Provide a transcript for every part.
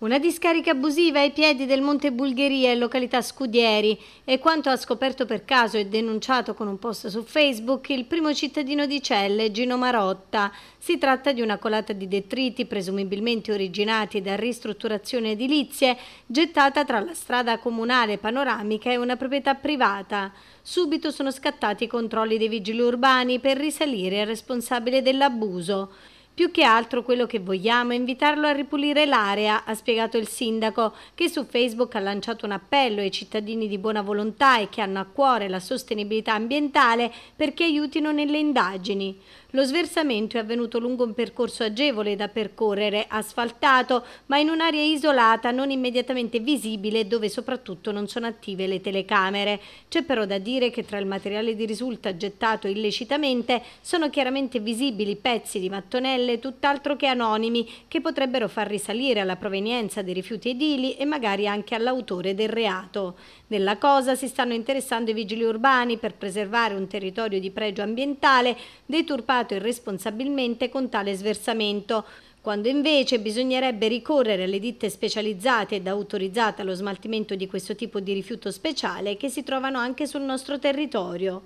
Una discarica abusiva ai piedi del Monte Bulgheria in località Scudieri è quanto ha scoperto per caso e denunciato con un post su Facebook il primo cittadino di Celle, Gino Marotta. Si tratta di una colata di detriti presumibilmente originati da ristrutturazioni edilizie gettata tra la strada comunale panoramica e una proprietà privata. Subito sono scattati i controlli dei vigili urbani per risalire al responsabile dell'abuso. Più che altro quello che vogliamo è invitarlo a ripulire l'area, ha spiegato il sindaco, che su Facebook ha lanciato un appello ai cittadini di buona volontà e che hanno a cuore la sostenibilità ambientale perché aiutino nelle indagini. Lo sversamento è avvenuto lungo un percorso agevole da percorrere, asfaltato, ma in un'area isolata non immediatamente visibile dove soprattutto non sono attive le telecamere. C'è però da dire che tra il materiale di risulta gettato illecitamente sono chiaramente visibili pezzi di mattonelle tutt'altro che anonimi che potrebbero far risalire alla provenienza dei rifiuti edili e magari anche all'autore del reato. Nella cosa si stanno interessando i vigili urbani per preservare un territorio di pregio ambientale deturpato comportato irresponsabilmente con tale sversamento, quando invece bisognerebbe ricorrere alle ditte specializzate ed autorizzate allo smaltimento di questo tipo di rifiuto speciale che si trovano anche sul nostro territorio.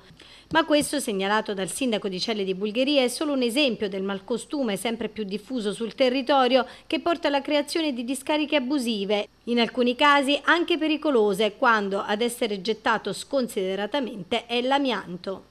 Ma questo, segnalato dal sindaco di Celle di Bulgheria, è solo un esempio del malcostume sempre più diffuso sul territorio che porta alla creazione di discariche abusive, in alcuni casi anche pericolose, quando ad essere gettato sconsideratamente è l'amianto.